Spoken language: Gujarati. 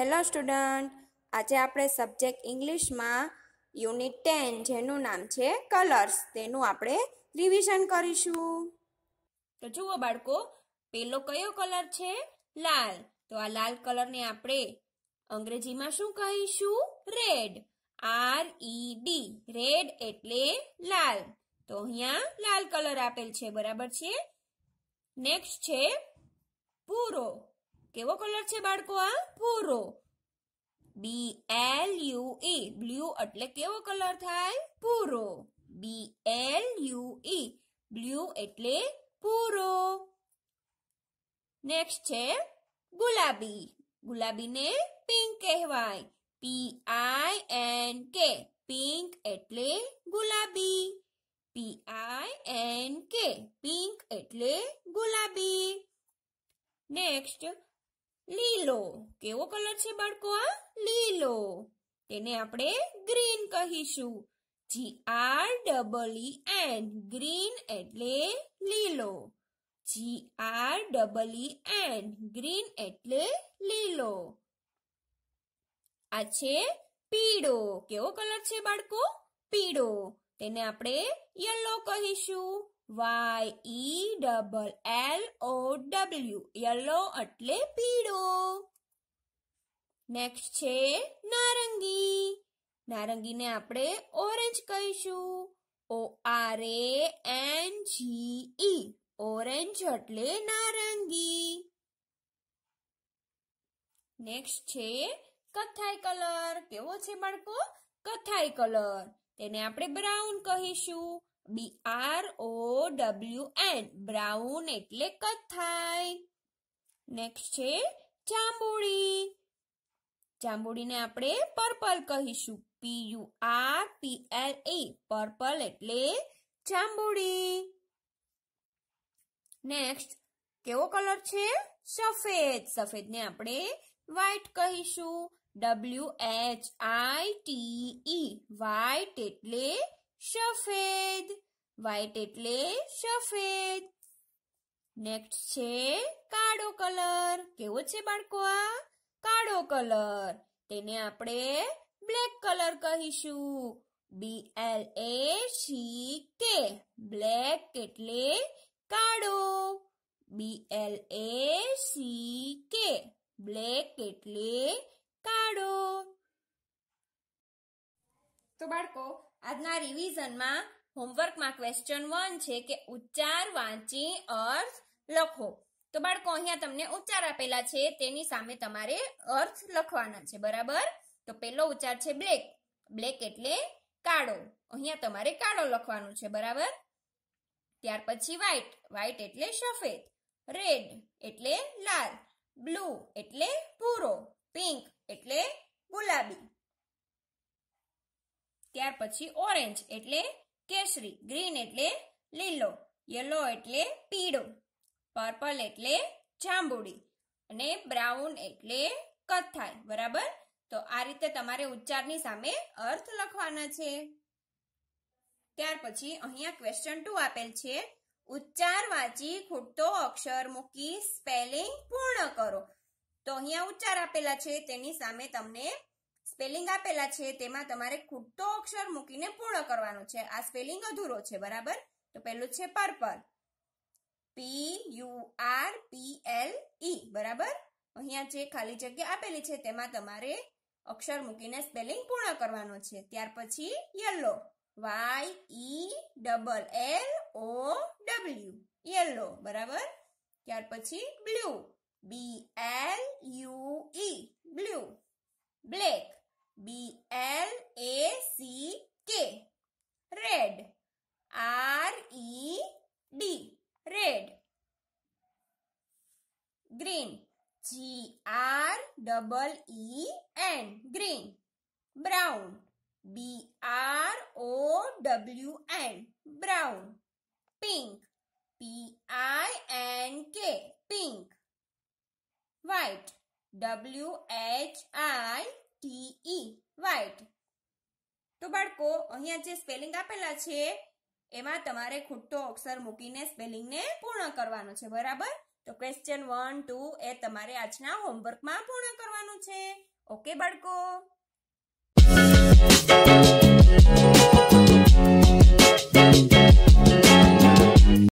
હેલો સ્ટુડન્ટ આજે આપણે સબ્જેક્ટ ઇંગ્લિશમાં યુનિટ ટેન જેનું નામ છે કલર્સ તેનું આપણે રિવિઝન કરીશું તો જુઓ બાળકો પેલો કયો કલર છે લાલ તો આ લાલ કલરને આપણે અંગ્રેજીમાં શું કહીશું red R E D red એટલે લાલ તો અહીંયા લાલ કલર આપેલ છે બરાબર છે નેક્સ્ટ છે ભૂરો કેવો કલર છે બાળકો આ ભૂરો B L U A blue એટલે કેવો કલર થાય ભૂરો B L U E blue એટલે ભૂરો નેક્સ્ટ છે ગુલાબી ગુલાબીને પિંક કહેવાય પી આઈ એન કે પિંક એટલે ગુલાબી પી આઈ એન કે પિંક એટલે ગુલાબી નેક્સ્ટ લીલો કેવો કલર છે બાળકો આ લીલો તેને આપણે ગ્રીન કહીશું G R double E N green એટલે લીલો G R double E N green એટલે લીલો આ છે પીળો કેવો કલર છે બાળકો પીળો તેને આપણે યલો કહીશું Y E double L O W yellow એટલે પીળો નેક્સ્ટ છે નારંગી નારંગીને આપણે ઓરેન્જ કહીશું O R A N G E orange એટલે નારંગી નેક્સ્ટ છે કથાઈ કલર કેવો છે બાળકો કથાઈ કલર તેને આપણે બ્રાઉન કહીશું B R O W N brown એટલે કથ્થાઈ નેક્સ્ટ છે જાંબુડી જાંબુડીને આપણે પર્પલ કહીશું P U R P L A purple એટલે જાંબુડી નેક્સ્ટ કેવો કલર છે સફેદ સફેદને આપણે વ્હાઈટ કહીશું W H I T E white એટલે સફેદ વ્હાઇટ એટલે સફેદ નેક્સ્ટ છે કાળો કલર કેવો છે બાળકો આ કાળો કલર તેને આપણે બ્લેક કલર કહીશું B L A C K black એટલે કાળો B L A C K black એટલે કાળો તો બાળકો આજના રિવિઝનમાં હોમવર્કમાં ક્વેશ્ચન વન છે કે ઉચ્ચાર વાંચી અર્થ લખો તો બાળકો અહીંયા તમને ઉચ્ચાર આપેલા છે તેની સામે તમારે અર્થ લખવાના છે બરાબર તો પેલો ઉચ્ચાર છે બ્લેક બ્લેક એટલે કાળો અહીંયા તમારે કાળો લખવાનું છે બરાબર ત્યાર પછી વ્હાઈટ વ્હાઈટ એટલે સફેદ રેડ એટલે લાલ બ્લુ એટલે ભૂરો પિંક એટલે ગુલાબી ત્યાર પછી ઓરેન્જ એટલે કેસરી ગ્રીન એટલે લીલો યલો એટલે પીળો પર્પલ એટલે જાંબુડી અને બ્રાઉન એટલે કથ્થાઈ બરાબર તો આ રીતે તમારે ઉચ્ચારની સામે અર્થ લખવાના છે ત્યાર પછી અહીંયા ક્વેશ્ચન ટુ આપેલ છે ઉચ્ચાર વાંચી ખૂટતો અક્ષર મૂકી સ્પેલિંગ પૂર્ણ કરો તો અહીંયા ઉચ્ચાર આપેલા છે તેની સામે તમને સ્પેલિંગ આપેલા છે તેમાં તમારે ખૂટતો અક્ષર મૂકીને પૂર્ણ કરવાનો છે આ સ્પેલિંગ અધૂરો છે બરાબર તો પહેલું છે purple P U R P L E બરાબર અહીંયા જે ખાલી જગ્યા આપેલી છે તેમાં તમારે અક્ષર મૂકીને સ્પેલિંગ પૂર્ણ કરવાનો છે ત્યાર પછી yellow Y E double L O W yellow બરાબર ત્યાર પછી blue B L U E blue black B L A C K red R E D red green G R double E N green brown B R O W N brown pink P I N K pink white W H I T E white તો બાળકો અહીંયા જે સ્પેલિંગ આપેલા છે એમાં તમારે ખુટ્ટો અક્ષર મૂકીને સ્પેલિંગને પૂર્ણ કરવાનો છે બરાબર તો ક્વેશ્ચન વન ટુ એ તમારે આજના હોમવર્કમાં પૂર્ણ કરવાનું છે ઓકે બાળકો